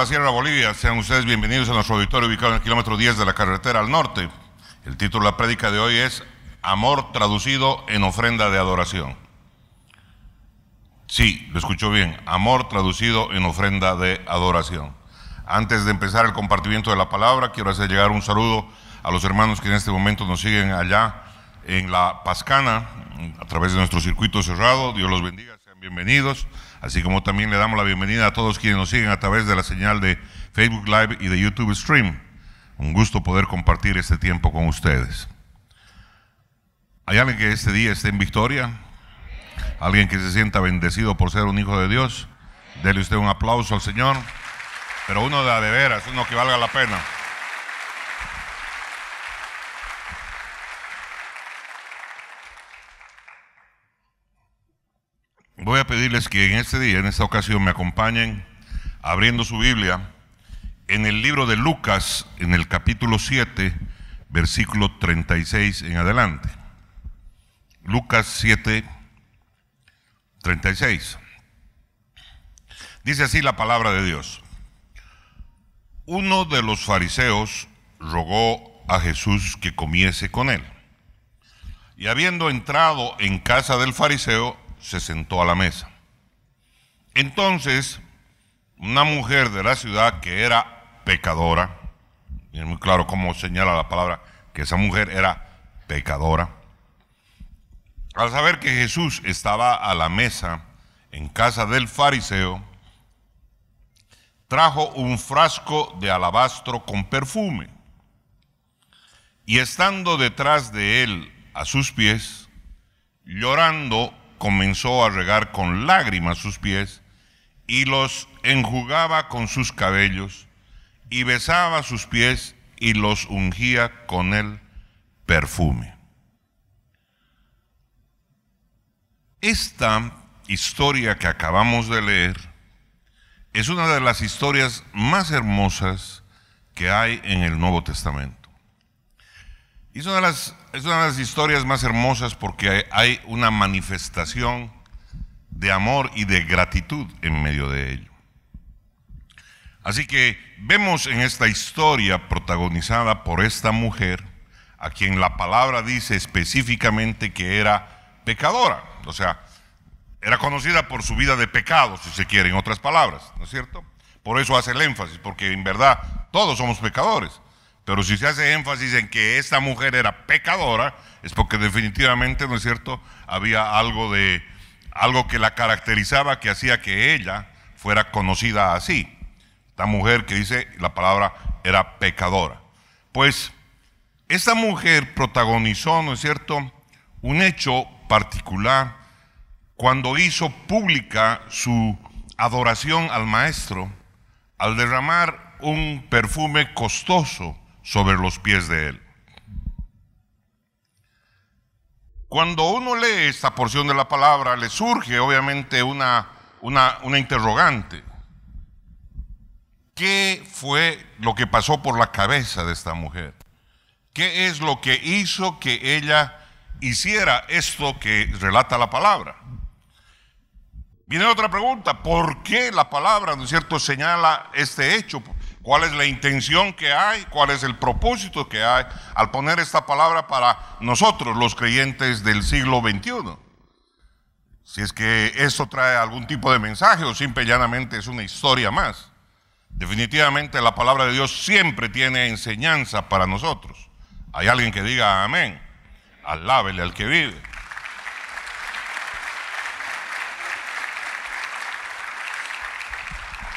la Sierra Bolivia, sean ustedes bienvenidos a nuestro auditorio ubicado en el kilómetro 10 de la carretera al norte. El título de la prédica de hoy es Amor traducido en ofrenda de adoración. Sí, lo escucho bien, amor traducido en ofrenda de adoración. Antes de empezar el compartimiento de la palabra, quiero hacer llegar un saludo a los hermanos que en este momento nos siguen allá en la Pascana, a través de nuestro circuito cerrado. Dios los bendiga, sean bienvenidos así como también le damos la bienvenida a todos quienes nos siguen a través de la señal de Facebook Live y de YouTube Stream. Un gusto poder compartir este tiempo con ustedes. ¿Hay alguien que este día esté en victoria? ¿Alguien que se sienta bendecido por ser un hijo de Dios? Dele usted un aplauso al Señor, pero uno de a de veras, uno que valga la pena. Voy a pedirles que en este día, en esta ocasión, me acompañen abriendo su Biblia en el libro de Lucas, en el capítulo 7, versículo 36 en adelante. Lucas 7, 36. Dice así la palabra de Dios. Uno de los fariseos rogó a Jesús que comiese con él. Y habiendo entrado en casa del fariseo, se sentó a la mesa. Entonces, una mujer de la ciudad que era pecadora, es muy claro cómo señala la palabra, que esa mujer era pecadora, al saber que Jesús estaba a la mesa en casa del fariseo, trajo un frasco de alabastro con perfume. Y estando detrás de él a sus pies, llorando, comenzó a regar con lágrimas sus pies y los enjugaba con sus cabellos y besaba sus pies y los ungía con el perfume. Esta historia que acabamos de leer es una de las historias más hermosas que hay en el Nuevo Testamento. Es una, de las, es una de las historias más hermosas porque hay, hay una manifestación de amor y de gratitud en medio de ello. Así que vemos en esta historia protagonizada por esta mujer, a quien la palabra dice específicamente que era pecadora, o sea, era conocida por su vida de pecado, si se quiere, en otras palabras, ¿no es cierto? Por eso hace el énfasis, porque en verdad todos somos pecadores. Pero si se hace énfasis en que esta mujer era pecadora, es porque definitivamente, ¿no es cierto?, había algo de algo que la caracterizaba que hacía que ella fuera conocida así. Esta mujer que dice la palabra era pecadora. Pues esta mujer protagonizó, ¿no es cierto?, un hecho particular cuando hizo pública su adoración al maestro al derramar un perfume costoso sobre los pies de él. Cuando uno lee esta porción de la palabra, le surge obviamente una, una, interrogante. ¿Qué fue lo que pasó por la cabeza de esta mujer? ¿Qué es lo que hizo que ella hiciera esto que relata la palabra? Viene otra pregunta, ¿por qué la palabra, no es cierto, señala este hecho? cuál es la intención que hay, cuál es el propósito que hay al poner esta palabra para nosotros, los creyentes del siglo XXI. Si es que esto trae algún tipo de mensaje o simple llanamente es una historia más. Definitivamente la palabra de Dios siempre tiene enseñanza para nosotros. Hay alguien que diga amén. Alábele al que vive.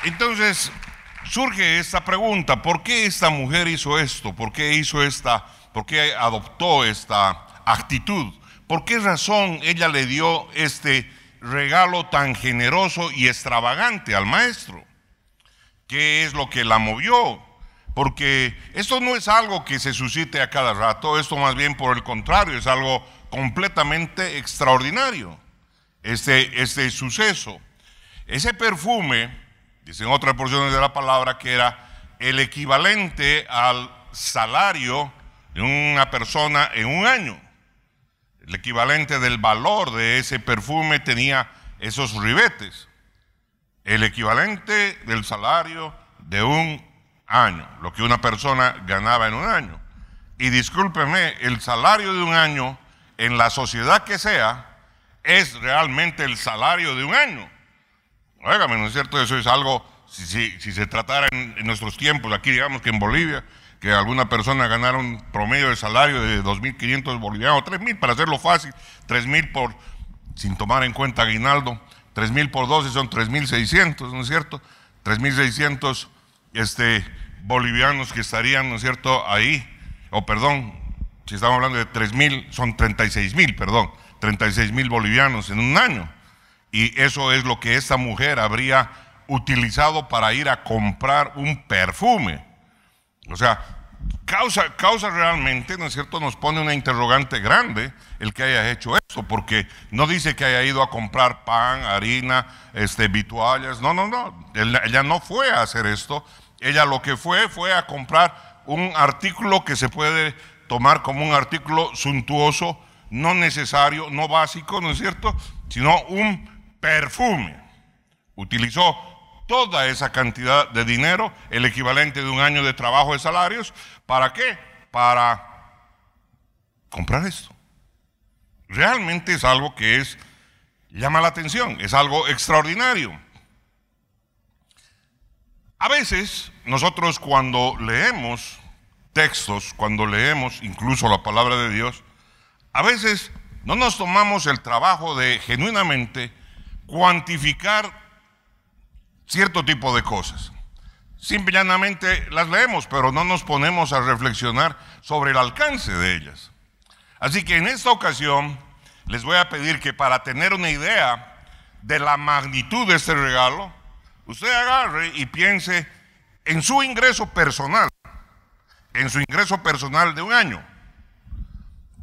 Entonces, surge esta pregunta, ¿por qué esta mujer hizo esto? ¿Por qué hizo esta, por qué adoptó esta actitud? ¿Por qué razón ella le dio este regalo tan generoso y extravagante al maestro? ¿Qué es lo que la movió? Porque esto no es algo que se suscite a cada rato, esto más bien por el contrario, es algo completamente extraordinario, este, este suceso. Ese perfume dicen otras porciones de la palabra que era el equivalente al salario de una persona en un año. El equivalente del valor de ese perfume tenía esos ribetes. El equivalente del salario de un año, lo que una persona ganaba en un año. Y discúlpenme, el salario de un año, en la sociedad que sea, es realmente el salario de un año. Óigame, ¿no es cierto? Eso es algo, si, si, se tratara en, nuestros tiempos, aquí digamos que en Bolivia, que alguna persona ganara un promedio de salario de 2.500 bolivianos, 3.000 para hacerlo fácil, 3.000 por, sin tomar en cuenta aguinaldo, 3.000 por 12 son 3.600, ¿no es cierto? 3.600 este, bolivianos que estarían, ¿no es cierto?, ahí, o perdón, si estamos hablando de 3.000, son 36.000, perdón, 36.000 bolivianos en un año. Y eso es lo que esta mujer habría utilizado para ir a comprar un perfume. O sea, causa, causa realmente, ¿no es cierto?, nos pone una interrogante grande el que haya hecho esto, porque no dice que haya ido a comprar pan, harina, este, vituallas, no, no, no, ella no fue a hacer esto, ella lo que fue fue a comprar un artículo que se puede tomar como un artículo suntuoso, no necesario, no básico, ¿no es cierto?, sino un perfume. Utilizó toda esa cantidad de dinero, el equivalente de un año de trabajo de salarios, ¿para qué? Para comprar esto. Realmente es algo que es llama la atención, es algo extraordinario. A veces nosotros cuando leemos textos, cuando leemos incluso la palabra de Dios, a veces no nos tomamos el trabajo de genuinamente cuantificar cierto tipo de cosas. Simplemente las leemos, pero no nos ponemos a reflexionar sobre el alcance de ellas. Así que en esta ocasión les voy a pedir que para tener una idea de la magnitud de este regalo, usted agarre y piense en su ingreso personal, en su ingreso personal de un año.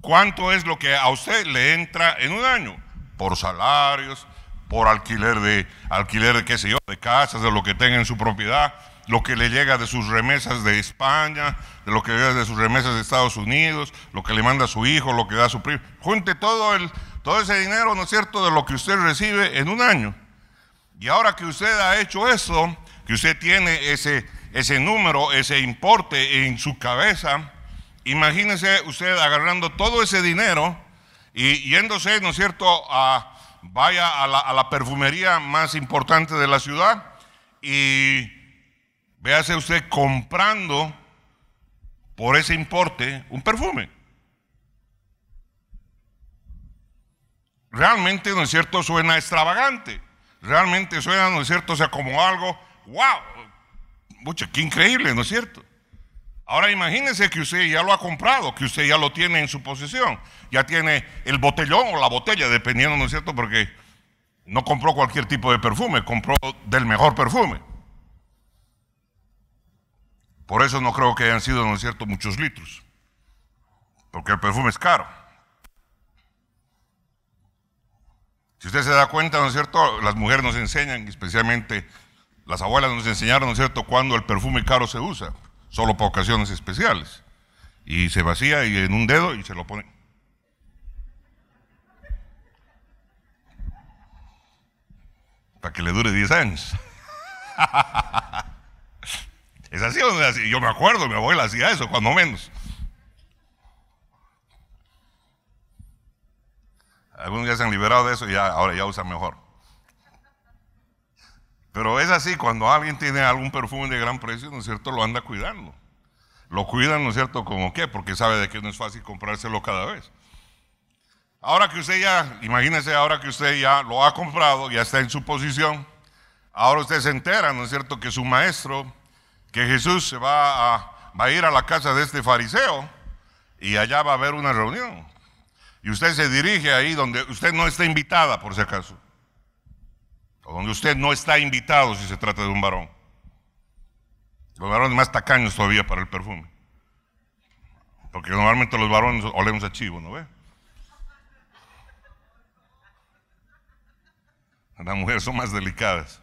¿Cuánto es lo que a usted le entra en un año? Por salarios, por alquiler de, alquiler de qué sé yo, de casas, de lo que tenga en su propiedad, lo que le llega de sus remesas de España, de lo que llega de sus remesas de Estados Unidos, lo que le manda a su hijo, lo que da a su primo. Junte todo, el, todo ese dinero, ¿no es cierto?, de lo que usted recibe en un año. Y ahora que usted ha hecho eso, que usted tiene ese, ese número, ese importe en su cabeza, imagínese usted agarrando todo ese dinero y yéndose, ¿no es cierto?, a vaya a la, perfumería más importante de la ciudad y véase usted comprando por ese importe un perfume. Realmente, ¿no es cierto?, suena extravagante. Realmente suena, ¿no es cierto?, o sea, como algo, wow, mucho, qué increíble, ¿no es cierto? Ahora imagínense que usted ya lo ha comprado, que usted ya lo tiene en su posesión, ya tiene el botellón o la botella, dependiendo, ¿no es cierto? Porque no compró cualquier tipo de perfume, compró del mejor perfume. Por eso no creo que hayan sido, ¿no es cierto?, muchos litros, porque el perfume es caro. Si usted se da cuenta, ¿no es cierto?, las mujeres nos enseñan, especialmente las abuelas nos enseñaron, ¿no es cierto?, cuándo el perfume caro se usa solo para ocasiones especiales. Y se vacía y en un dedo y se lo pone. Para que le dure 10 años. es así o no es así. Yo me acuerdo, mi abuela hacía eso, cuando menos. Algunos ya se han liberado de eso y ahora ya usan mejor. Pero es así, cuando alguien tiene algún perfume de gran precio, ¿no es cierto?, lo anda cuidando. Lo cuidan, ¿no es cierto?, como qué, porque sabe de que no es fácil comprárselo cada vez. Ahora que usted ya, imagínese ahora que usted ya lo ha comprado, ya está en su posición, ahora usted se entera, ¿no es cierto?, que su maestro, que Jesús se va a, va a ir a la casa de este fariseo y allá va a haber una reunión. Y usted se dirige ahí donde usted no está invitada, por si acaso donde usted no está invitado si se trata de un varón. Los varones más tacaños todavía para el perfume. Porque normalmente los varones olemos a chivo, ¿no ve? Las mujeres son más delicadas.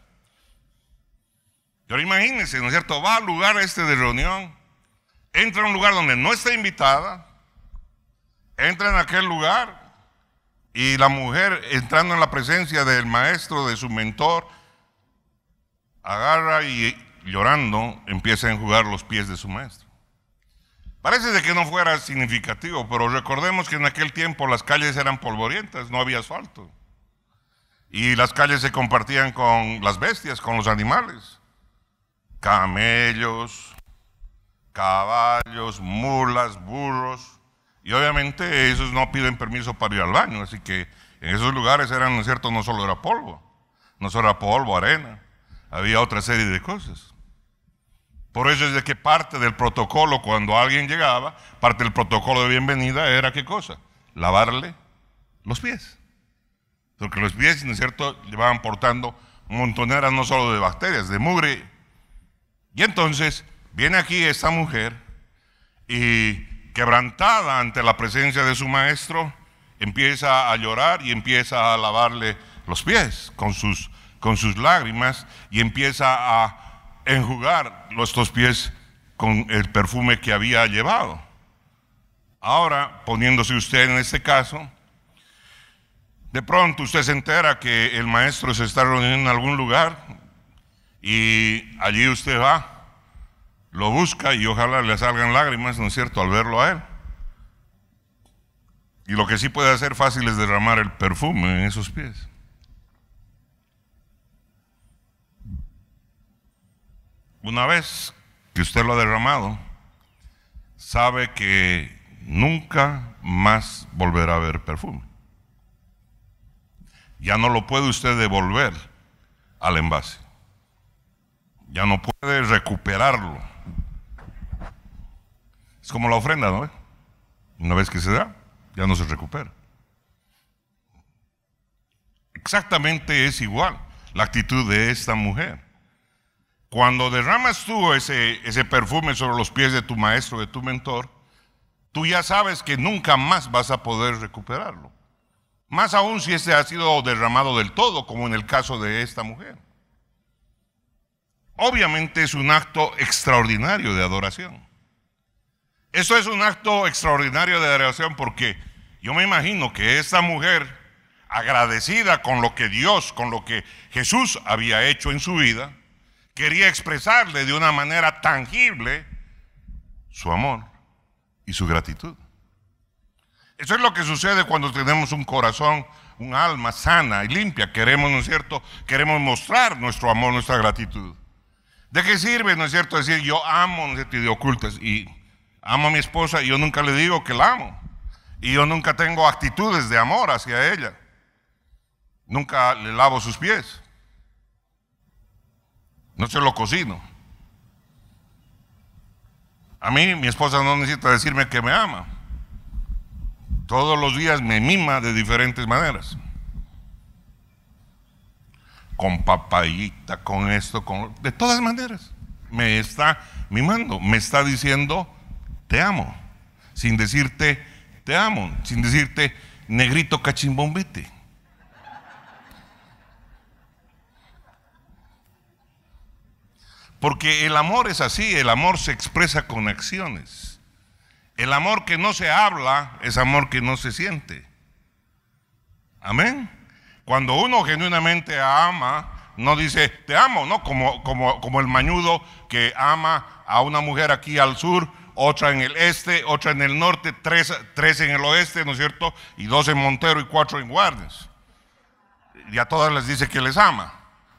Pero imagínense, ¿no es cierto? Va al lugar este de reunión, entra a un lugar donde no está invitada, entra en aquel lugar y la mujer, entrando en la presencia del maestro, de su mentor, agarra y llorando empieza a enjugar los pies de su maestro. Parece de que no fuera significativo, pero recordemos que en aquel tiempo las calles eran polvorientas, no había asfalto. Y las calles se compartían con las bestias, con los animales. Camellos, caballos, mulas, burros, y obviamente esos no piden permiso para ir al baño, así que en esos lugares eran, ¿no cierto?, no solo era polvo, no solo era polvo, arena, había otra serie de cosas. Por eso es de que parte del protocolo, cuando alguien llegaba, parte del protocolo de bienvenida era qué cosa? Lavarle los pies. Porque los pies, ¿no es cierto?, llevaban portando montoneras no solo de bacterias, de mugre. Y entonces viene aquí esta mujer y quebrantada ante la presencia de su maestro, empieza a llorar y empieza a lavarle los pies con sus, con sus lágrimas y empieza a enjugar los pies con el perfume que había llevado. Ahora, poniéndose usted en este caso, de pronto usted se entera que el maestro se está reuniendo en algún lugar y allí usted va lo busca y ojalá le salgan lágrimas, ¿no es cierto?, al verlo a él. Y lo que sí puede hacer fácil es derramar el perfume en esos pies. Una vez que usted lo ha derramado, sabe que nunca más volverá a ver perfume. Ya no lo puede usted devolver al envase. Ya no puede recuperarlo. Es como la ofrenda, ¿no? Una vez que se da, ya no se recupera. Exactamente es igual la actitud de esta mujer. Cuando derramas tú ese, ese perfume sobre los pies de tu maestro, de tu mentor, tú ya sabes que nunca más vas a poder recuperarlo. Más aún si ese ha sido derramado del todo, como en el caso de esta mujer. Obviamente es un acto extraordinario de adoración. Eso es un acto extraordinario de adoración porque yo me imagino que esta mujer, agradecida con lo que Dios, con lo que Jesús había hecho en su vida, quería expresarle de una manera tangible su amor y su gratitud. Eso es lo que sucede cuando tenemos un corazón, un alma sana y limpia. Queremos, ¿no es cierto? Queremos mostrar nuestro amor, nuestra gratitud. ¿De qué sirve, ¿no es cierto? Decir yo amo, ¿no es cierto? Y de ocultas. Y Amo a mi esposa y yo nunca le digo que la amo. Y yo nunca tengo actitudes de amor hacia ella. Nunca le lavo sus pies. No se lo cocino. A mí mi esposa no necesita decirme que me ama. Todos los días me mima de diferentes maneras. Con papayita, con esto, con... De todas maneras. Me está mimando, me está diciendo te amo, sin decirte te amo, sin decirte negrito cachimbombete. Porque el amor es así, el amor se expresa con acciones. El amor que no se habla es amor que no se siente. Amén. Cuando uno genuinamente ama, no dice, te amo, ¿no? Como, como, como el mañudo que ama a una mujer aquí al sur otra en el este, otra en el norte, tres, en el oeste, ¿no es cierto? Y dos en Montero y cuatro en Guardes. Y a todas les dice que les ama.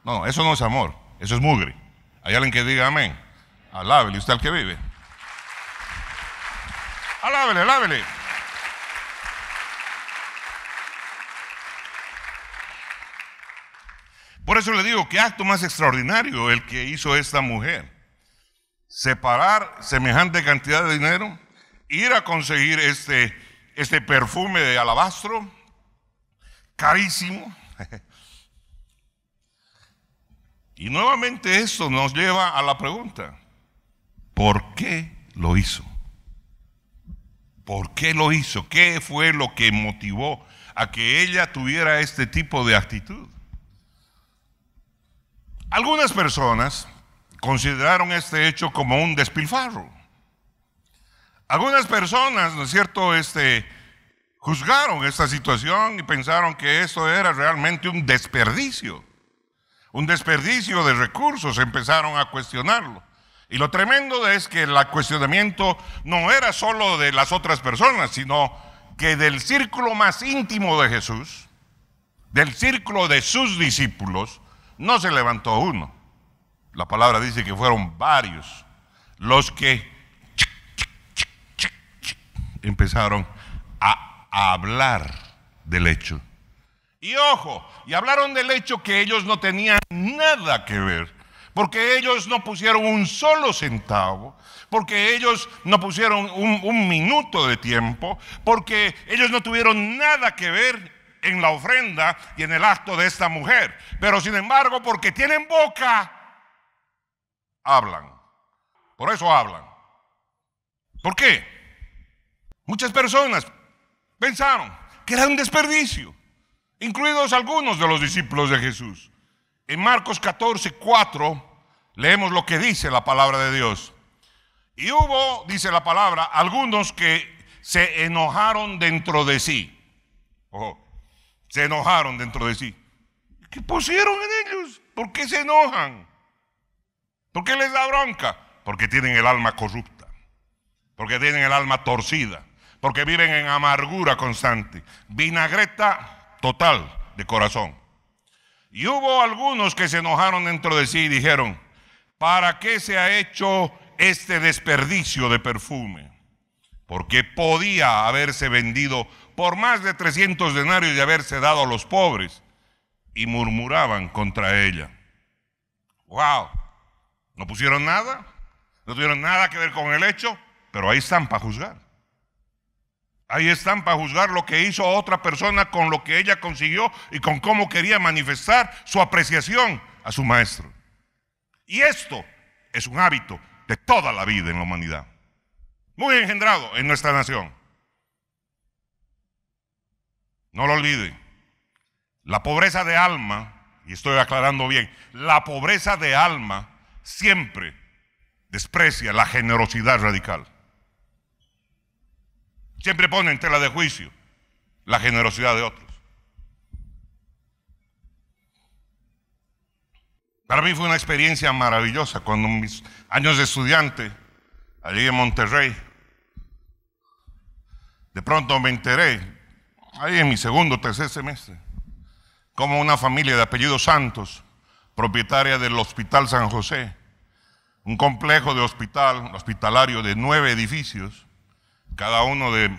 No, eso no es amor, eso es mugre. Hay alguien que diga amén. Alábele usted al que vive. Alábele, alábele. Por eso le digo qué acto más extraordinario el que hizo esta mujer separar semejante cantidad de dinero, ir a conseguir este, este perfume de alabastro, carísimo. Y nuevamente esto nos lleva a la pregunta, ¿por qué lo hizo? ¿Por qué lo hizo? ¿Qué fue lo que motivó a que ella tuviera este tipo de actitud? Algunas personas consideraron este hecho como un despilfarro. Algunas personas, ¿no es cierto?, este, juzgaron esta situación y pensaron que esto era realmente un desperdicio, un desperdicio de recursos, empezaron a cuestionarlo. Y lo tremendo es que el cuestionamiento no era solo de las otras personas, sino que del círculo más íntimo de Jesús, del círculo de sus discípulos, no se levantó uno. La palabra dice que fueron varios los que empezaron a, hablar del hecho. Y ojo, y hablaron del hecho que ellos no tenían nada que ver, porque ellos no pusieron un solo centavo, porque ellos no pusieron un, un, minuto de tiempo, porque ellos no tuvieron nada que ver en la ofrenda y en el acto de esta mujer. Pero sin embargo, porque tienen boca, hablan. Por eso hablan. ¿Por qué? Muchas personas pensaron que era un desperdicio, incluidos algunos de los discípulos de Jesús. En Marcos 14, 4 leemos lo que dice la palabra de Dios. Y hubo, dice la palabra, algunos que se enojaron dentro de sí. Ojo, se enojaron dentro de sí. ¿Qué pusieron en ellos? ¿Por qué se enojan? ¿Por qué les da bronca? Porque tienen el alma corrupta, porque tienen el alma torcida, porque viven en amargura constante, vinagreta total de corazón. Y hubo algunos que se enojaron dentro de sí y dijeron, ¿para qué se ha hecho este desperdicio de perfume? Porque podía haberse vendido por más de 300 denarios y haberse dado a los pobres. Y murmuraban contra ella. ¡Wow! No pusieron nada, no tuvieron nada que ver con el hecho, pero ahí están para juzgar. Ahí están para juzgar lo que hizo otra persona con lo que ella consiguió y con cómo quería manifestar su apreciación a su maestro. Y esto es un hábito de toda la vida en la humanidad. Muy engendrado en nuestra nación. No lo olviden, La pobreza de alma, y estoy aclarando bien, la pobreza de alma siempre desprecia la generosidad radical. Siempre pone en tela de juicio la generosidad de otros. Para mí fue una experiencia maravillosa cuando mis años de estudiante, allí en Monterrey, de pronto me enteré, ahí en mi segundo o tercer semestre, como una familia de apellidos santos, propietaria del Hospital San José, un complejo de hospital, hospitalario de nueve edificios, cada uno de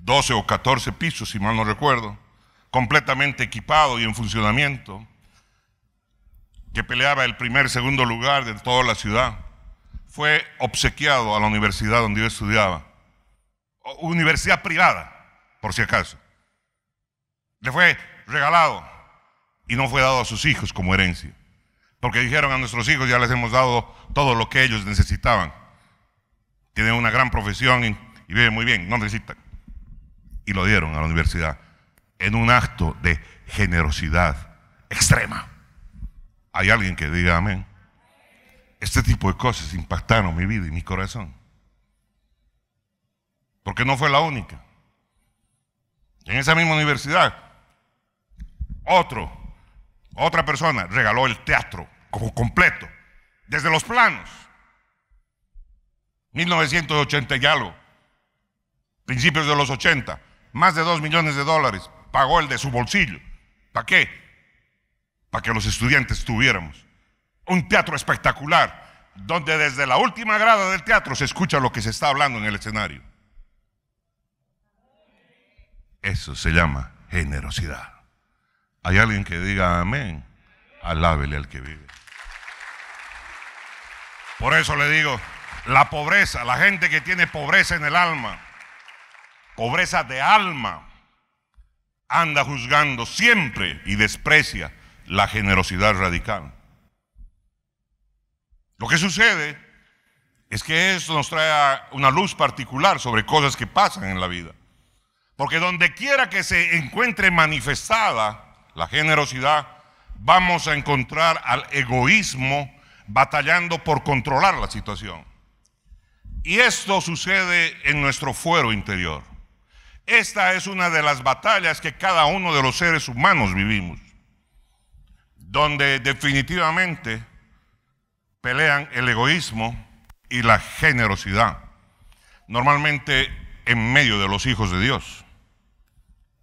12 o 14 pisos, si mal no recuerdo, completamente equipado y en funcionamiento, que peleaba el primer, y segundo lugar de toda la ciudad, fue obsequiado a la universidad donde yo estudiaba, universidad privada, por si acaso. Le fue regalado y no fue dado a sus hijos como herencia. Porque dijeron a nuestros hijos, ya les hemos dado todo lo que ellos necesitaban. Tienen una gran profesión y, viven muy bien, no necesitan. Y lo dieron a la universidad en un acto de generosidad extrema. Hay alguien que diga amén. Este tipo de cosas impactaron mi vida y mi corazón. Porque no fue la única. En esa misma universidad, otro, otra persona regaló el teatro como completo, desde los planos. 1980 y algo, principios de los 80, más de 2 millones de dólares pagó el de su bolsillo. ¿Para qué? Para que los estudiantes tuviéramos un teatro espectacular, donde desde la última grada del teatro se escucha lo que se está hablando en el escenario. Eso se llama generosidad. Hay alguien que diga amén. Alábele al que vive. Por eso le digo, la pobreza, la gente que tiene pobreza en el alma, pobreza de alma, anda juzgando siempre y desprecia la generosidad radical. Lo que sucede es que eso nos trae una luz particular sobre cosas que pasan en la vida. Porque donde quiera que se encuentre manifestada la generosidad, vamos a encontrar al egoísmo batallando por controlar la situación. Y esto sucede en nuestro fuero interior. Esta es una de las batallas que cada uno de los seres humanos vivimos, donde definitivamente pelean el egoísmo y la generosidad, normalmente en medio de los hijos de Dios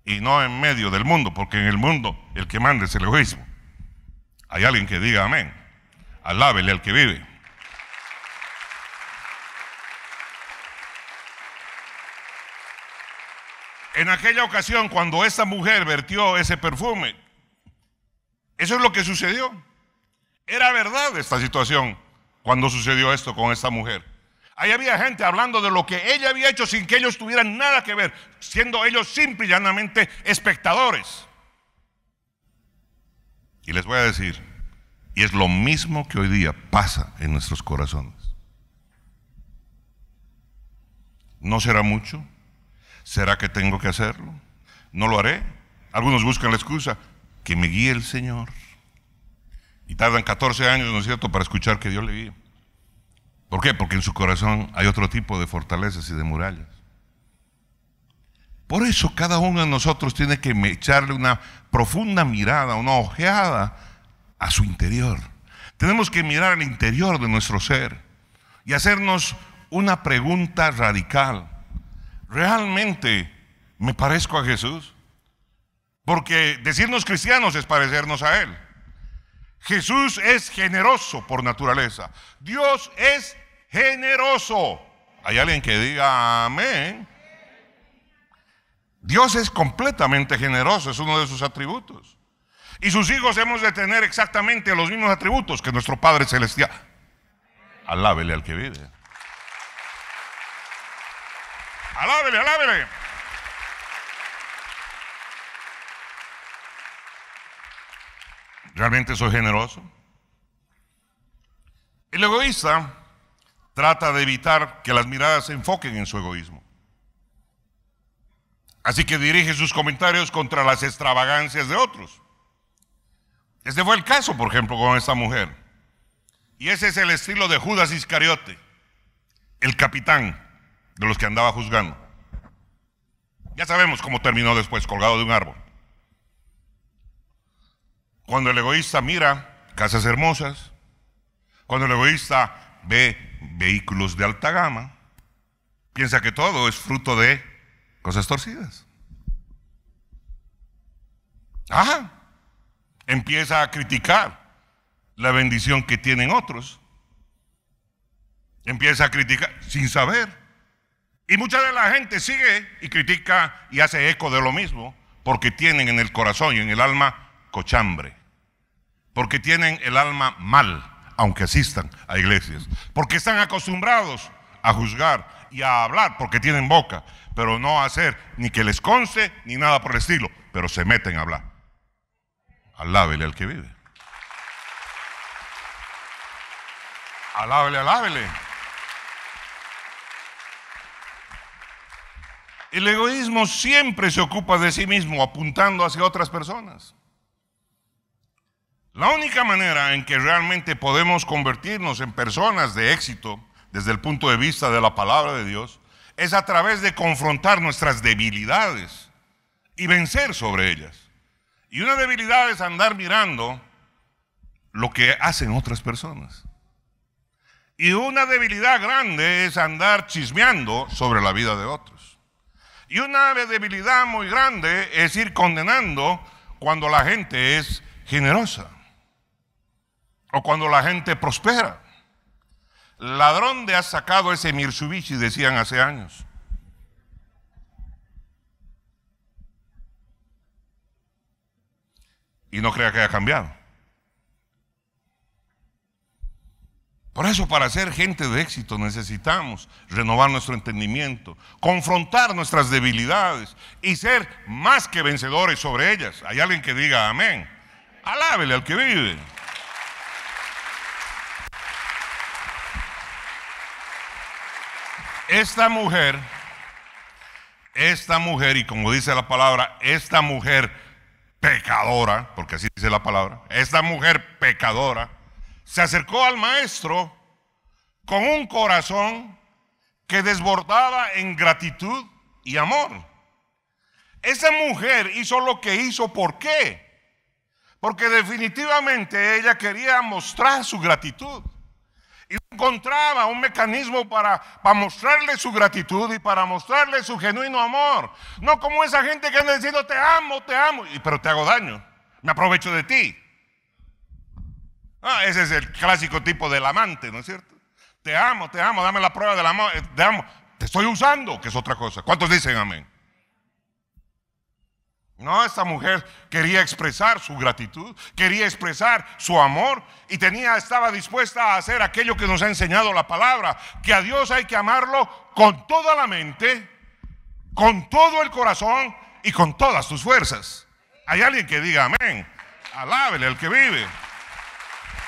y no en medio del mundo, porque en el mundo el que manda es el egoísmo. Hay alguien que diga amén. Alábele al que vive. En aquella ocasión, cuando esta mujer vertió ese perfume, eso es lo que sucedió. Era verdad esta situación cuando sucedió esto con esta mujer. Ahí había gente hablando de lo que ella había hecho sin que ellos tuvieran nada que ver, siendo ellos simple y llanamente espectadores. Y les voy a decir, y es lo mismo que hoy día pasa en nuestros corazones. ¿No será mucho? ¿Será que tengo que hacerlo? ¿No lo haré? Algunos buscan la excusa, que me guíe el Señor. Y tardan 14 años, ¿no es cierto?, para escuchar que Dios le guíe. ¿Por qué? Porque en su corazón hay otro tipo de fortalezas y de murallas. Por eso cada uno de nosotros tiene que echarle una profunda mirada, una ojeada a su interior. Tenemos que mirar al interior de nuestro ser y hacernos una pregunta radical. ¿Realmente me parezco a Jesús? Porque decirnos cristianos es parecernos a Él. Jesús es generoso por naturaleza. Dios es generoso. Hay alguien que diga amén. Dios es completamente generoso, es uno de sus atributos. Y sus hijos hemos de tener exactamente los mismos atributos que nuestro Padre Celestial. Alábele al que vive. Alábele, alábele. ¿Realmente soy generoso? El egoísta trata de evitar que las miradas se enfoquen en su egoísmo. Así que dirige sus comentarios contra las extravagancias de otros. Este fue el caso, por ejemplo, con esta mujer. Y ese es el estilo de Judas Iscariote, el capitán de los que andaba juzgando. Ya sabemos cómo terminó después, colgado de un árbol. Cuando el egoísta mira casas hermosas, cuando el egoísta ve vehículos de alta gama, piensa que todo es fruto de cosas torcidas. Ajá empieza a criticar la bendición que tienen otros. Empieza a criticar sin saber. Y mucha de la gente sigue y critica y hace eco de lo mismo porque tienen en el corazón y en el alma cochambre. Porque tienen el alma mal, aunque asistan a iglesias. Porque están acostumbrados a juzgar y a hablar porque tienen boca, pero no a hacer ni que les conste ni nada por el estilo, pero se meten a hablar. Alábele al que vive. Alábele, alábele. El egoísmo siempre se ocupa de sí mismo apuntando hacia otras personas. La única manera en que realmente podemos convertirnos en personas de éxito desde el punto de vista de la palabra de Dios es a través de confrontar nuestras debilidades y vencer sobre ellas. Y una debilidad es andar mirando lo que hacen otras personas. Y una debilidad grande es andar chismeando sobre la vida de otros. Y una debilidad muy grande es ir condenando cuando la gente es generosa o cuando la gente prospera. Ladrón de has sacado ese Mitsubishi, decían hace años. Y no crea que haya cambiado. Por eso para ser gente de éxito necesitamos renovar nuestro entendimiento, confrontar nuestras debilidades y ser más que vencedores sobre ellas. Hay alguien que diga amén. Alábele al que vive. Esta mujer, esta mujer, y como dice la palabra, esta mujer pecadora, porque así dice la palabra, esta mujer pecadora, se acercó al maestro con un corazón que desbordaba en gratitud y amor. Esa mujer hizo lo que hizo, ¿por qué? Porque definitivamente ella quería mostrar su gratitud. Y encontraba un mecanismo para, mostrarle su gratitud y para mostrarle su genuino amor. No como esa gente que anda diciendo, te amo, te amo, y, pero te hago daño, me aprovecho de ti. Ah, ese es el clásico tipo del amante, ¿no es cierto? Te amo, te amo, dame la prueba del amor, eh, te amo, te estoy usando, que es otra cosa. ¿Cuántos dicen amén? No, esta mujer quería expresar su gratitud, quería expresar su amor y tenía, estaba dispuesta a hacer aquello que nos ha enseñado la palabra, que a Dios hay que amarlo con toda la mente, con todo el corazón y con todas tus fuerzas. Hay alguien que diga amén. Alábele el que vive.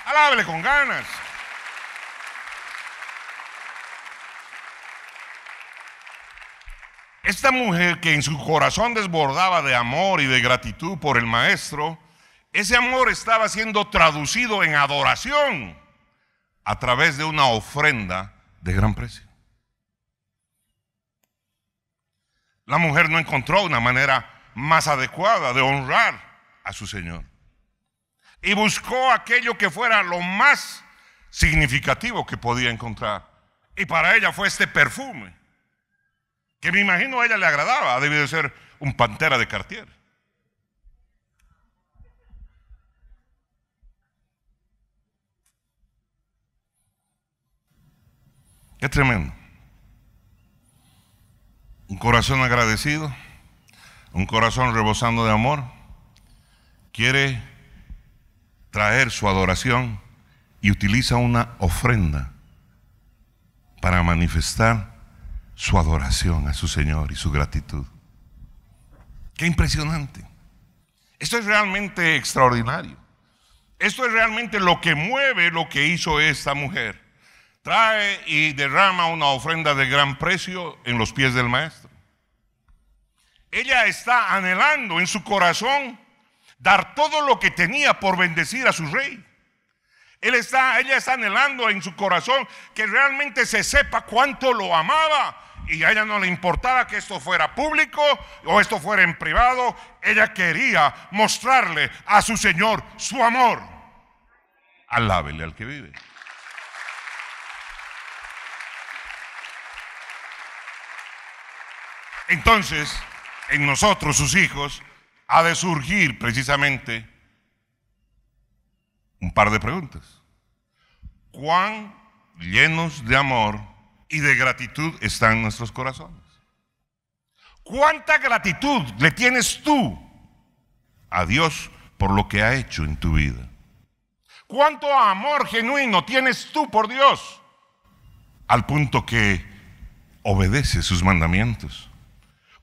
Alábele con ganas. Esta mujer que en su corazón desbordaba de amor y de gratitud por el maestro, ese amor estaba siendo traducido en adoración a través de una ofrenda de gran precio. La mujer no encontró una manera más adecuada de honrar a su Señor. Y buscó aquello que fuera lo más significativo que podía encontrar. Y para ella fue este perfume que me imagino a ella le agradaba, ha debido de ser un pantera de Cartier. es tremendo. Un corazón agradecido, un corazón rebosando de amor, quiere traer su adoración y utiliza una ofrenda para manifestar su adoración a su Señor y su gratitud. Qué impresionante. Esto es realmente extraordinario. Esto es realmente lo que mueve lo que hizo esta mujer. Trae y derrama una ofrenda de gran precio en los pies del maestro. Ella está anhelando en su corazón dar todo lo que tenía por bendecir a su rey está, ella está anhelando en su corazón que realmente se sepa cuánto lo amaba. Y a ella no le importaba que esto fuera público o esto fuera en privado. Ella quería mostrarle a su Señor su amor. Alábele al que vive. Entonces, en nosotros, sus hijos, ha de surgir precisamente un par de preguntas. ¿Cuán llenos de amor y de gratitud están nuestros corazones? ¿Cuánta gratitud le tienes tú a Dios por lo que ha hecho en tu vida? ¿Cuánto amor genuino tienes tú por Dios? Al punto que obedece sus mandamientos.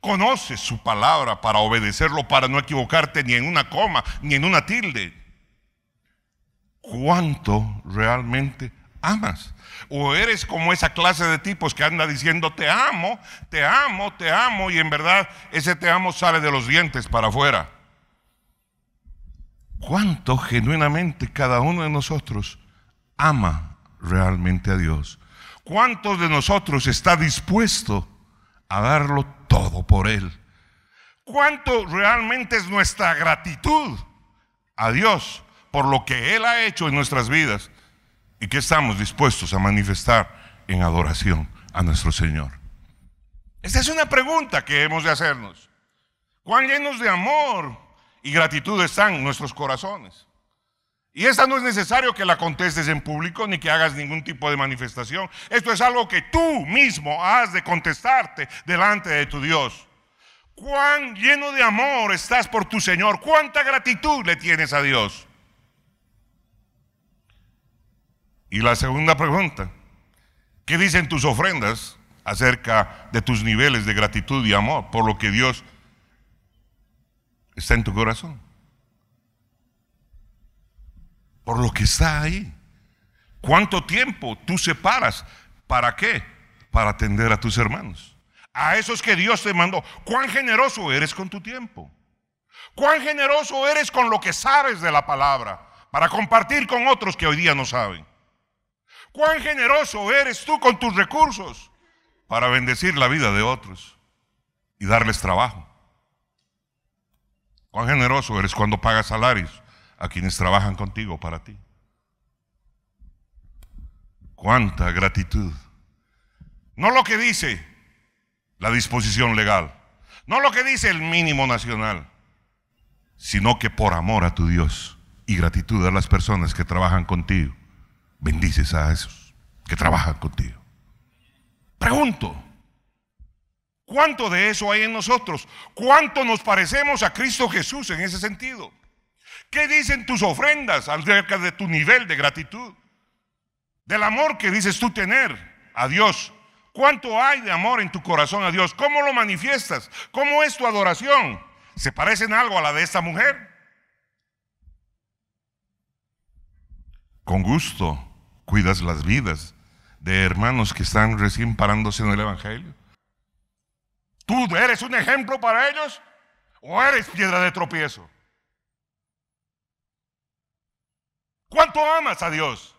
Conoces su palabra para obedecerlo, para no equivocarte ni en una coma, ni en una tilde, cuánto realmente amas. O eres como esa clase de tipos que anda diciendo, te amo, te amo, te amo, y en verdad ese te amo sale de los dientes para afuera. ¿Cuánto genuinamente cada uno de nosotros ama realmente a Dios? ¿Cuántos de nosotros está dispuesto a darlo todo por Él? ¿Cuánto realmente es nuestra gratitud a Dios por lo que Él ha hecho en nuestras vidas y que estamos dispuestos a manifestar en adoración a nuestro Señor. Esta es una pregunta que hemos de hacernos. ¿Cuán llenos de amor y gratitud están nuestros corazones? Y esta no es necesario que la contestes en público ni que hagas ningún tipo de manifestación. Esto es algo que tú mismo has de contestarte delante de tu Dios. Cuán lleno de amor estás por tu Señor, cuánta gratitud le tienes a Dios. Y la segunda pregunta, ¿qué dicen tus ofrendas acerca de tus niveles de gratitud y amor por lo que Dios está en tu corazón? Por lo que está ahí. ¿Cuánto tiempo tú separas? ¿Para qué? Para atender a tus hermanos. A esos que Dios te mandó. ¿Cuán generoso eres con tu tiempo? ¿Cuán generoso eres con lo que sabes de la palabra? Para compartir con otros que hoy día no saben cuán generoso eres tú con tus recursos para bendecir la vida de otros y darles trabajo. Cuán generoso eres cuando pagas salarios a quienes trabajan contigo para ti. Cuánta gratitud. No lo que dice la disposición legal, no lo que dice el mínimo nacional, sino que por amor a tu Dios y gratitud a las personas que trabajan contigo, bendices a esos que trabajan contigo. Pregunto, ¿cuánto de eso hay en nosotros? ¿Cuánto nos parecemos a Cristo Jesús en ese sentido? ¿Qué dicen tus ofrendas acerca de tu nivel de gratitud? Del amor que dices tú tener a Dios. ¿Cuánto hay de amor en tu corazón a Dios? ¿Cómo lo manifiestas? ¿Cómo es tu adoración? ¿Se parece en algo a la de esta mujer? Con gusto cuidas las vidas de hermanos que están recién parándose en el Evangelio. ¿Tú eres un ejemplo para ellos o eres piedra de tropiezo? ¿Cuánto amas a Dios?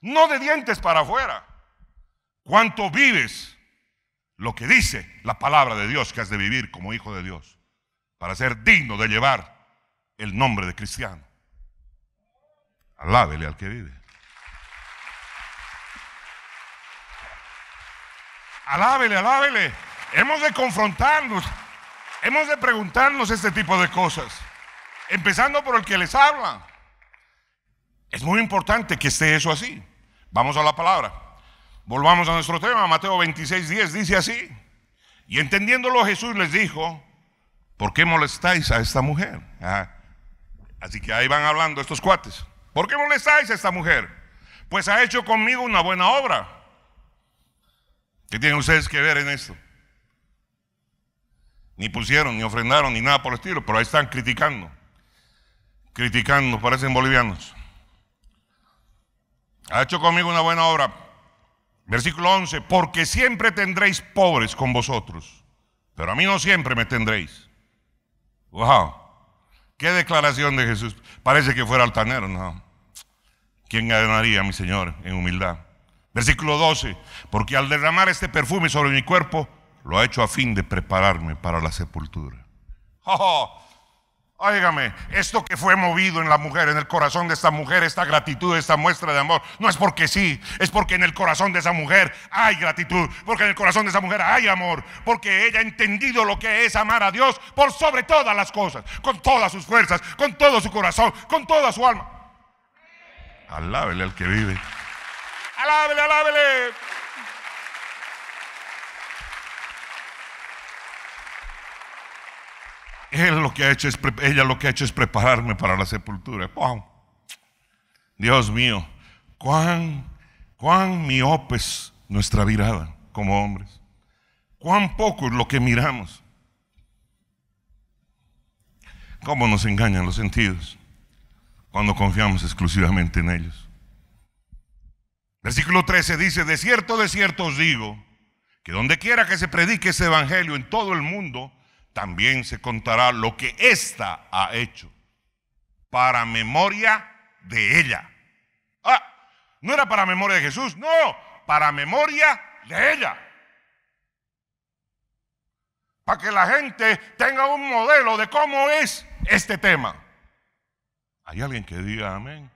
No de dientes para afuera. ¿Cuánto vives lo que dice la palabra de Dios que has de vivir como hijo de Dios? Para ser digno de llevar el nombre de cristiano. Alábele al que vive. Alábele, alábele. Hemos de confrontarnos. Hemos de preguntarnos este tipo de cosas. Empezando por el que les habla. Es muy importante que esté eso así. Vamos a la palabra. Volvamos a nuestro tema. Mateo 26, 10 dice así. Y entendiéndolo Jesús les dijo, ¿por qué molestáis a esta mujer? Así que ahí van hablando estos cuates. ¿Por qué molestáis a esta mujer? Pues ha hecho conmigo una buena obra ¿Qué tienen ustedes que ver en esto? Ni pusieron, ni ofrendaron, ni nada por el estilo, pero ahí están criticando. Criticando, parecen bolivianos. Ha hecho conmigo una buena obra. Versículo 11, porque siempre tendréis pobres con vosotros, pero a mí no siempre me tendréis. Wow, qué declaración de Jesús. Parece que fuera altanero, no. ¿Quién ganaría, mi Señor, en humildad? Versículo 12, porque al derramar este perfume sobre mi cuerpo, lo ha hecho a fin de prepararme para la sepultura. óigame, esto que fue movido en la mujer, en el corazón de esta mujer, esta gratitud, esta muestra de amor, no es porque sí, es porque en el corazón de esa mujer hay gratitud, porque en el corazón de esa mujer hay amor, porque ella ha entendido lo que es amar a Dios por sobre todas las cosas, con todas sus fuerzas, con todo su corazón, con toda su alma. Alábele al que vive. Alábele, alábele. ella lo que ha hecho es prepararme para la sepultura. Dios mío, cuán, cuán miopes nuestra mirada como hombres. Cuán poco es lo que miramos. Cómo nos engañan los sentidos cuando confiamos exclusivamente en ellos. Versículo 13 dice, de cierto, de cierto os digo, que donde quiera que se predique ese evangelio en todo el mundo, también se contará lo que ésta ha hecho, para memoria de ella. Ah, no era para memoria de Jesús, no, para memoria de ella. Para que la gente tenga un modelo de cómo es este tema. Hay alguien que diga amén.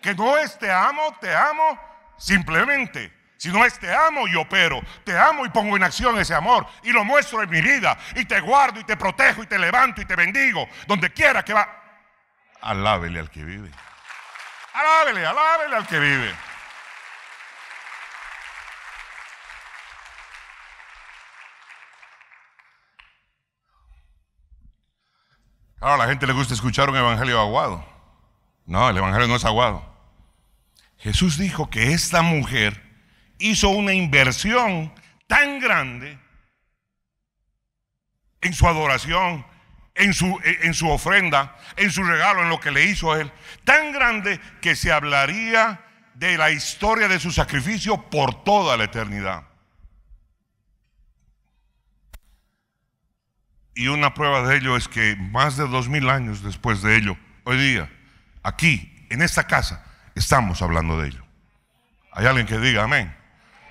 Que no es te amo, te amo, Simplemente. Si no es te amo y opero, te amo y pongo en acción ese amor y lo muestro en mi vida y te guardo y te protejo y te levanto y te bendigo donde quiera que va. Alábele al que vive. Alábele, alábele al que vive. Ahora a la gente le gusta escuchar un evangelio aguado. No, el evangelio no es aguado. Jesús dijo que esta mujer hizo una inversión tan grande en su adoración, en su, en su, ofrenda, en su regalo, en lo que le hizo a él, tan grande que se hablaría de la historia de su sacrificio por toda la eternidad. Y una prueba de ello es que más de dos mil años después de ello, hoy día, aquí, en esta casa, Estamos hablando de ello. Hay alguien que diga amén.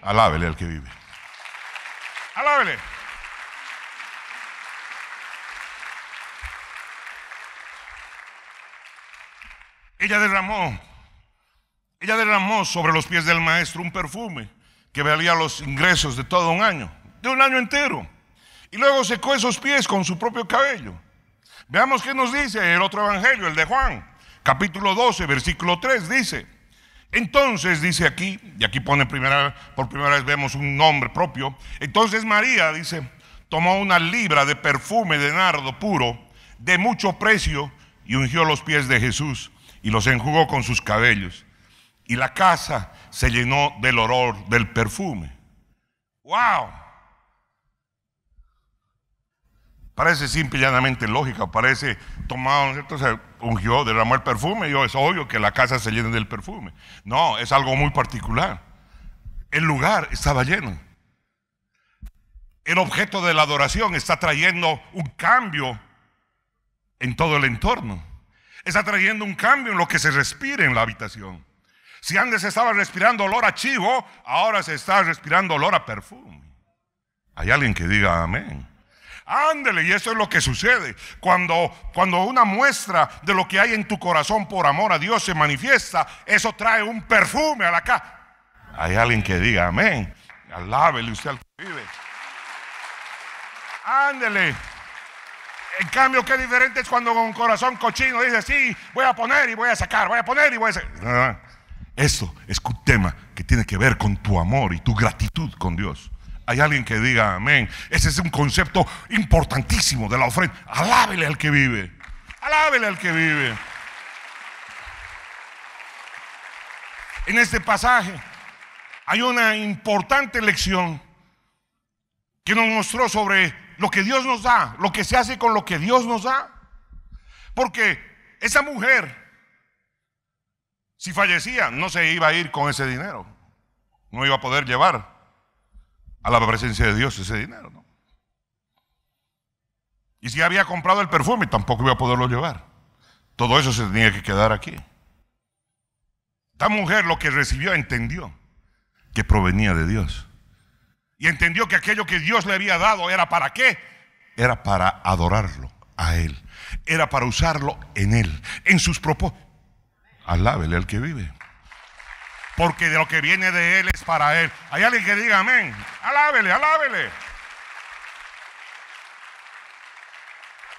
Alábele al que vive. Alábele. Ella derramó, ella derramó sobre los pies del maestro un perfume que valía los ingresos de todo un año, de un año entero. Y luego secó esos pies con su propio cabello. Veamos qué nos dice el otro evangelio, el de Juan capítulo 12, versículo 3 dice, entonces dice aquí, y aquí pone primera, por primera vez vemos un nombre propio, entonces María dice, tomó una libra de perfume de nardo puro de mucho precio y ungió los pies de Jesús y los enjugó con sus cabellos. Y la casa se llenó del olor del perfume. ¡Wow! Parece simple y llanamente lógica, parece tomado, entonces ungió, derramó el perfume, yo es obvio que la casa se llena del perfume. No, es algo muy particular. El lugar estaba lleno. El objeto de la adoración está trayendo un cambio en todo el entorno. Está trayendo un cambio en lo que se respira en la habitación. Si antes se estaba respirando olor a chivo, ahora se está respirando olor a perfume. Hay alguien que diga amén. Ándele, y eso es lo que sucede. Cuando, cuando una muestra de lo que hay en tu corazón por amor a Dios se manifiesta, eso trae un perfume a la casa. Hay alguien que diga amén. Alábele usted al que vive. Ándele. En cambio, qué diferente es cuando con corazón cochino dice, sí, voy a poner y voy a sacar, voy a poner y voy a sacar. Eso es un tema que tiene que ver con tu amor y tu gratitud con Dios. Hay alguien que diga amén. Ese es un concepto importantísimo de la ofrenda. Alábele al que vive. Alábele al que vive. En este pasaje hay una importante lección que nos mostró sobre lo que Dios nos da, lo que se hace con lo que Dios nos da. Porque esa mujer, si fallecía, no se iba a ir con ese dinero. No iba a poder llevar a la presencia de Dios ese dinero. Y si había comprado el perfume, tampoco iba a poderlo llevar. Todo eso se tenía que quedar aquí. Esta mujer lo que recibió entendió que provenía de Dios. Y entendió que aquello que Dios le había dado era para qué? Era para adorarlo a Él. Era para usarlo en Él, en sus propósitos. Alábele al que vive porque de lo que viene de Él es para Él. Hay alguien que diga amén. Alábele, alábele.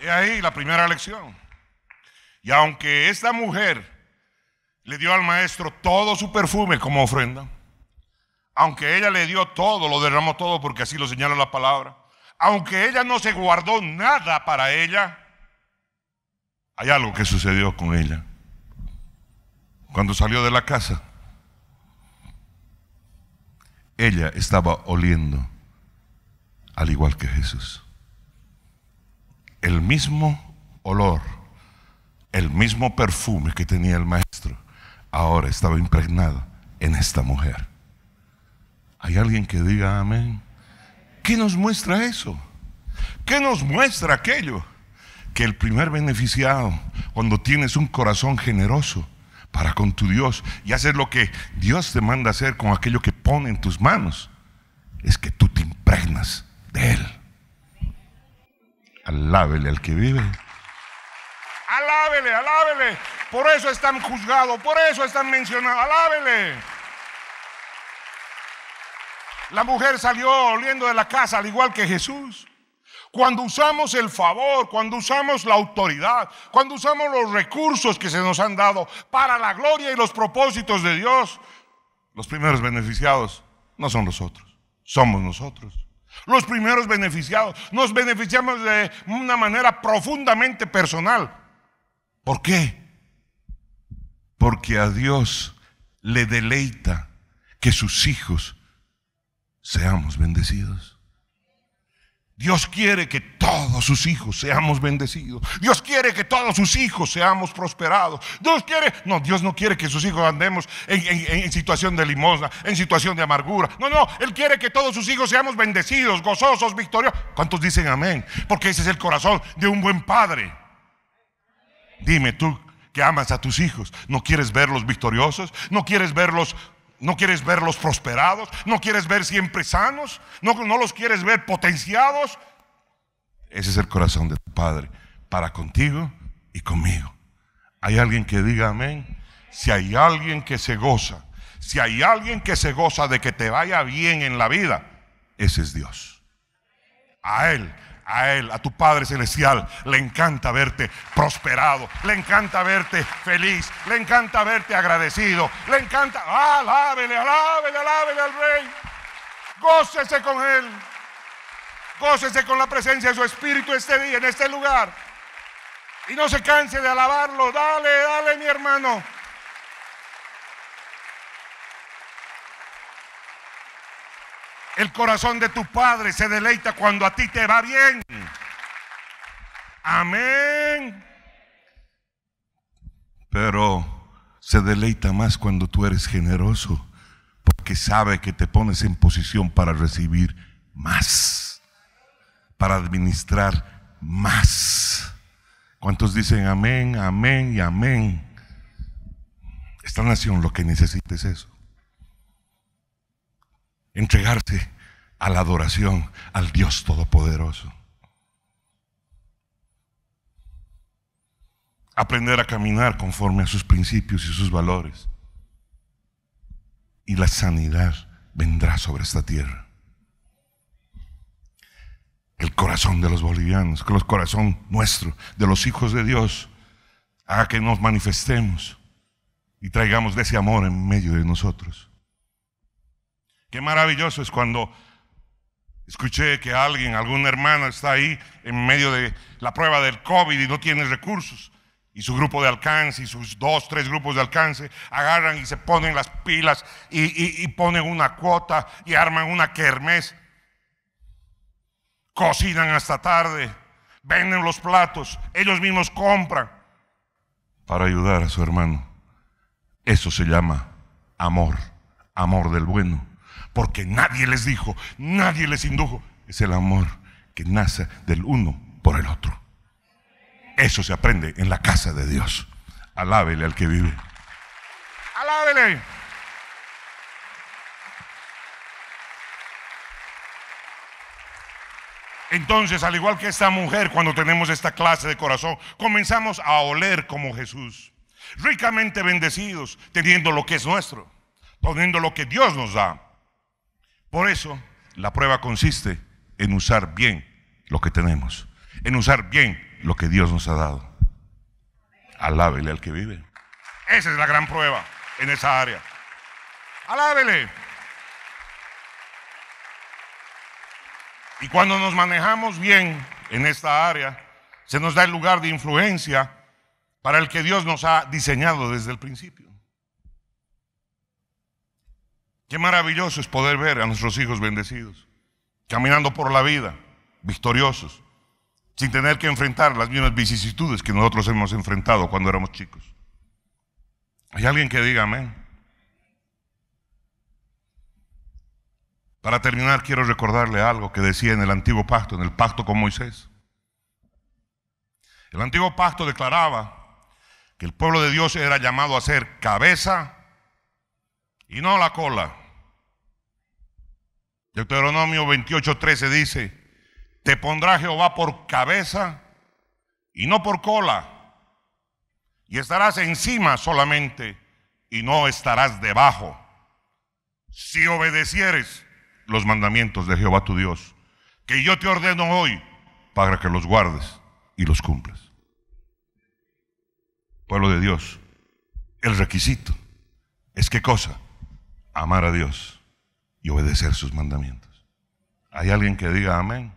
Y ahí la primera lección. Y aunque esta mujer le dio al maestro todo su perfume como ofrenda, aunque ella le dio todo, lo derramó todo porque así lo señala la palabra, aunque ella no se guardó nada para ella, hay algo que sucedió con ella. Cuando salió de la casa, ella estaba oliendo, al igual que Jesús. El mismo olor, el mismo perfume que tenía el maestro, ahora estaba impregnado en esta mujer. ¿Hay alguien que diga amén? ¿Qué nos muestra eso? ¿Qué nos muestra aquello? Que el primer beneficiado, cuando tienes un corazón generoso para con tu Dios y haces lo que Dios te manda hacer con aquello que pone en tus manos, es que tú te impregnas de Él. Alábele al que vive. Alábele, alábele. Por eso están juzgados, por eso están mencionados. Alábele. La mujer salió oliendo de la casa al igual que Jesús. Cuando usamos el favor, cuando usamos la autoridad, cuando usamos los recursos que se nos han dado para la gloria y los propósitos de Dios, los primeros beneficiados no son los otros, somos nosotros. Los primeros beneficiados nos beneficiamos de una manera profundamente personal. ¿Por qué? Porque a Dios le deleita que sus hijos seamos bendecidos. Dios quiere que todos sus hijos seamos bendecidos. Dios quiere que todos sus hijos seamos prosperados. Dios quiere, no, Dios no quiere que sus hijos andemos en, situación de limosna, en situación de amargura. No, no, Él quiere que todos sus hijos seamos bendecidos, gozosos, victoriosos. ¿Cuántos dicen amén? Porque ese es el corazón de un buen padre. Dime tú que amas a tus hijos, ¿no quieres verlos victoriosos? ¿No quieres verlos no quieres verlos prosperados, no quieres ver siempre sanos, no, no los quieres ver potenciados. Ese es el corazón de tu Padre, para contigo y conmigo. ¿Hay alguien que diga amén? Si hay alguien que se goza, si hay alguien que se goza de que te vaya bien en la vida, ese es Dios. A Él a Él, a tu Padre Celestial, le encanta verte prosperado, le encanta verte feliz, le encanta verte agradecido, le encanta... Alábele, alábele, alábele al Rey. Gócese con Él. Gócese con la presencia de su Espíritu este día, en este lugar. Y no se canse de alabarlo. Dale, dale, mi hermano. El corazón de tu Padre se deleita cuando a ti te va bien. Amén. Pero se deleita más cuando tú eres generoso, porque sabe que te pones en posición para recibir más, para administrar más. ¿Cuántos dicen amén, amén y amén? Esta nación lo que necesita es eso entregarse a la adoración al Dios Todopoderoso. Aprender a caminar conforme a sus principios y sus valores. Y la sanidad vendrá sobre esta tierra. El corazón de los bolivianos, que el corazón nuestro, de los hijos de Dios, haga que nos manifestemos y traigamos de ese amor en medio de nosotros. Qué maravilloso es cuando escuché que alguien, alguna hermana está ahí en medio de la prueba del COVID y no tiene recursos. Y su grupo de alcance y sus dos, tres grupos de alcance agarran y se ponen las pilas y, ponen una cuota y arman una kermés. Cocinan hasta tarde, venden los platos, ellos mismos compran para ayudar a su hermano. Eso se llama amor, amor del bueno porque nadie les dijo, nadie les indujo. Es el amor que nace del uno por el otro. Eso se aprende en la casa de Dios. Alábele al que vive. Alábele. Entonces, al igual que esta mujer, cuando tenemos esta clase de corazón, comenzamos a oler como Jesús. Ricamente bendecidos, teniendo lo que es nuestro, teniendo lo que Dios nos da. Por eso, la prueba consiste en usar bien lo que tenemos, en usar bien lo que Dios nos ha dado. Alábele al que vive. Esa es la gran prueba en esa área. Alábele. Y cuando nos manejamos bien en esta área, se nos da el lugar de influencia para el que Dios nos ha diseñado desde el principio. Qué maravilloso es poder ver a nuestros hijos bendecidos, caminando por la vida, victoriosos, sin tener que enfrentar las mismas vicisitudes que nosotros hemos enfrentado cuando éramos chicos. ¿Hay alguien que diga amén? Para terminar, quiero recordarle algo que decía en el antiguo pacto, en el pacto con Moisés. El antiguo pacto declaraba que el pueblo de Dios era llamado a ser cabeza y no la cola. Deuteronomio 28:13 dice, te pondrá Jehová por cabeza y no por cola, y estarás encima solamente y no estarás debajo, si obedecieres los mandamientos de Jehová tu Dios, que yo te ordeno hoy para que los guardes y los cumplas. Pueblo de Dios, el requisito es qué cosa? amar a Dios y obedecer sus mandamientos. ¿Hay alguien que diga amén?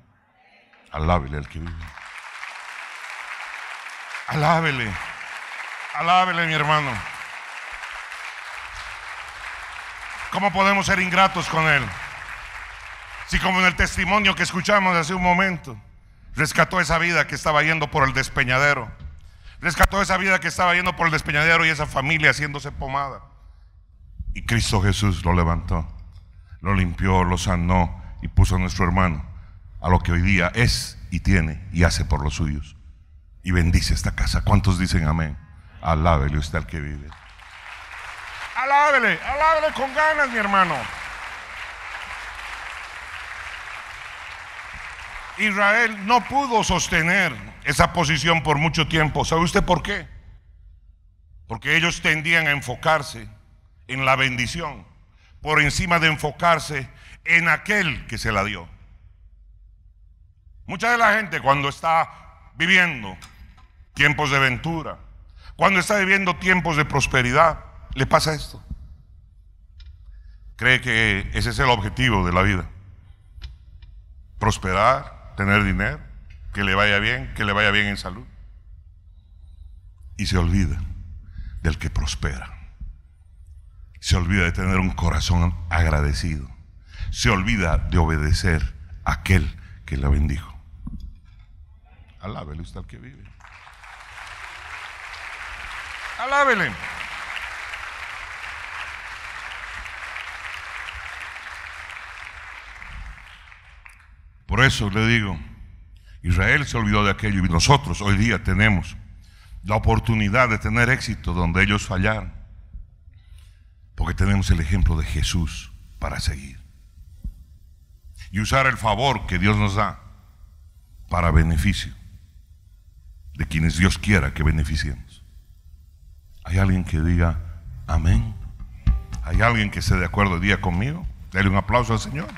Alábele al que vive. Alábele. Alábele, mi hermano. ¿Cómo podemos ser ingratos con Él? Si como en el testimonio que escuchamos hace un momento, rescató esa vida que estaba yendo por el despeñadero. Rescató esa vida que estaba yendo por el despeñadero y esa familia haciéndose pomada. Y Cristo Jesús lo levantó, lo limpió, lo sanó y puso a nuestro hermano a lo que hoy día es y tiene y hace por los suyos. Y bendice esta casa. ¿Cuántos dicen amén? Alábele usted al que vive. Alábele, alábele con ganas, mi hermano. Israel no pudo sostener esa posición por mucho tiempo. ¿Sabe usted por qué? Porque ellos tendían a enfocarse en la bendición por encima de enfocarse en aquel que se la dio. Mucha de la gente cuando está viviendo tiempos de aventura cuando está viviendo tiempos de prosperidad, le pasa esto. Cree que ese es el objetivo de la vida. Prosperar, tener dinero, que le vaya bien, que le vaya bien en salud. Y se olvida del que prospera. Se olvida de tener un corazón agradecido. Se olvida de obedecer a aquel que la bendijo. Alábele usted al que vive. Alábele. Por eso le digo, Israel se olvidó de aquello y nosotros hoy día tenemos la oportunidad de tener éxito donde ellos fallaron. Porque tenemos el ejemplo de Jesús para seguir. Y usar el favor que Dios nos da para beneficio de quienes Dios quiera que beneficiemos. ¿Hay alguien que diga amén? ¿Hay alguien que esté de acuerdo el día conmigo? Dale un aplauso al Señor.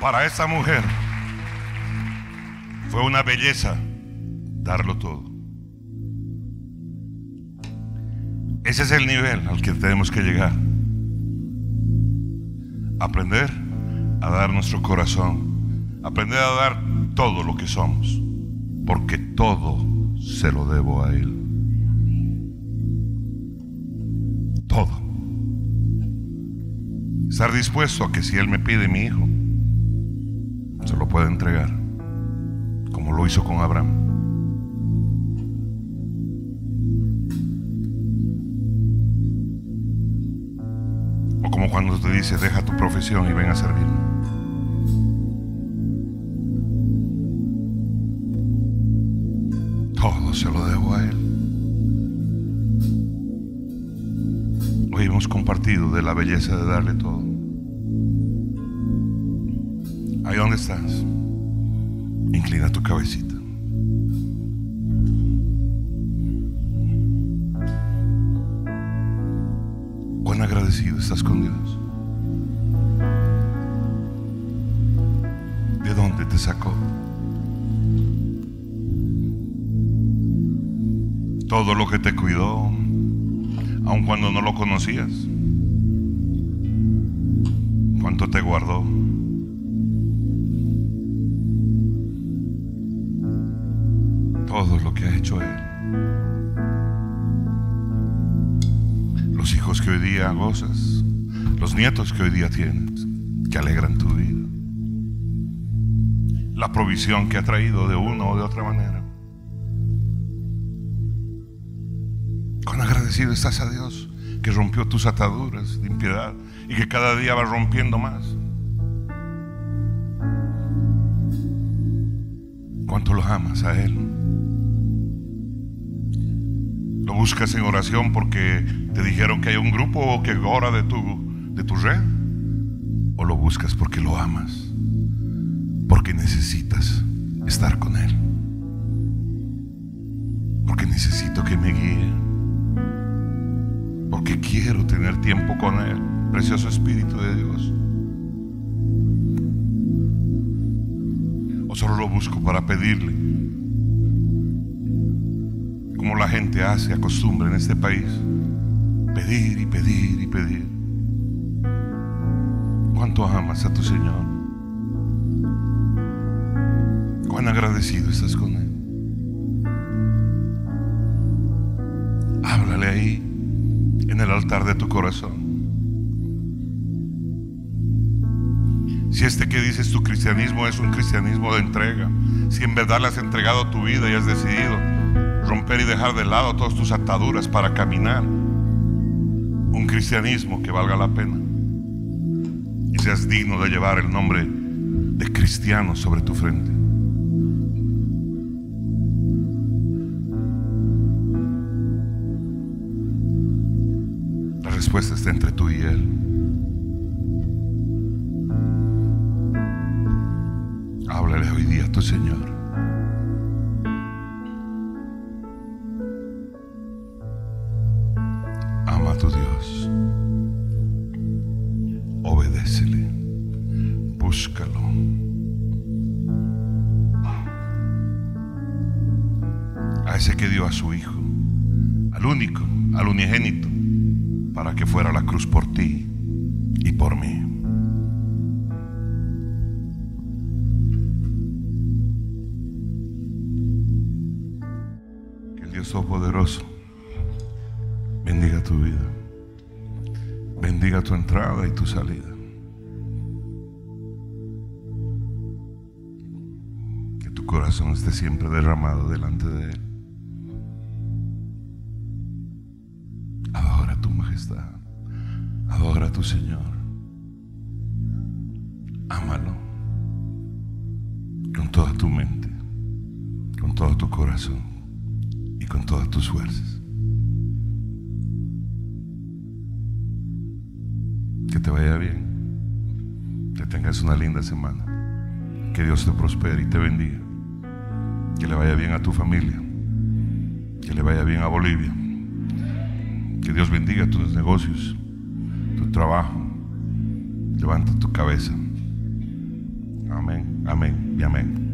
Para esta mujer fue una belleza darlo todo. Ese es el nivel al que tenemos que llegar. Aprender a dar nuestro corazón. Aprender a dar todo lo que somos. Porque todo se lo debo a Él. Todo. Estar dispuesto a que si Él me pide mi hijo, se lo pueda entregar. Como lo hizo con Abraham. como cuando te dice, deja tu profesión y ven a servirme. Todo se lo debo a Él. Hoy hemos compartido de la belleza de darle todo. Ahí donde estás, inclina tu cabecita. estás con Dios? ¿De dónde te sacó? Todo lo que te cuidó, aun cuando no lo conocías. ¿Cuánto te guardó? Todo lo que ha hecho Él. que hoy día gozas, los nietos que hoy día tienes, que alegran tu vida. La provisión que ha traído de una o de otra manera. Cuán agradecido estás a Dios que rompió tus ataduras de impiedad y que cada día va rompiendo más. Cuánto lo amas a Él. Lo buscas en oración porque te dijeron que hay un grupo que gora de tu, de tu red. O lo buscas porque lo amas. Porque necesitas estar con Él. Porque necesito que me guíe. Porque quiero tener tiempo con Él. Precioso Espíritu de Dios. O solo lo busco para pedirle. Como la gente hace, acostumbra en este país pedir y pedir y pedir. ¿Cuánto amas a tu Señor? ¿Cuán agradecido estás con Él? Háblale ahí, en el altar de tu corazón. Si este que dices tu cristianismo es un cristianismo de entrega, si en verdad le has entregado tu vida y has decidido romper y dejar de lado todas tus ataduras para caminar un cristianismo que valga la pena y seas digno de llevar el nombre de cristiano sobre tu frente. La respuesta está entre tú y Él. Háblale hoy día a tu Señor. siempre derramado delante de Él. Adora tu majestad. Adora tu Señor. Ámalo con toda tu mente, con todo tu corazón y con todas tus fuerzas. Que te vaya bien. Que tengas una linda semana. Que Dios te prospere y te bendiga. Que le vaya bien a tu familia. Que le vaya bien a Bolivia. Que Dios bendiga tus negocios, tu trabajo. Levanta tu cabeza. Amén, amén y amén.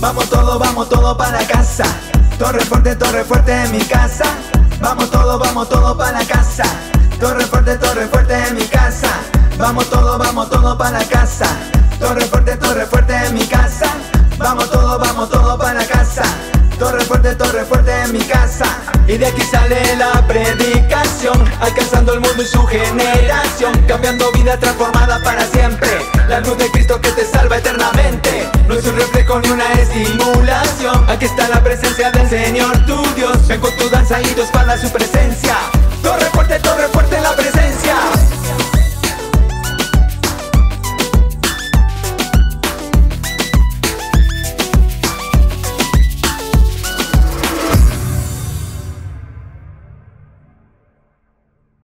Vamos todos, vamos todo para casa. Torre fuerte, torre fuerte en mi casa. Vamos todos, vamos todo para casa. Torre fuerte, torre fuerte en mi casa. Vamos todo, vamos todo para la casa. Torre fuerte, torre fuerte en mi casa. Vamos todo, vamos todo para la casa. Torre fuerte, torre fuerte en mi casa. Y de aquí sale la predicación, alcanzando el mundo y su generación, cambiando vida transformada para siempre. La luz de Cristo que te salva eternamente. No es un reflejo ni una estimulación. Aquí está la presencia del Señor tu Dios. Ven con tu danza y tu espada su presencia. Torre fuerte, torre fuerte la presencia.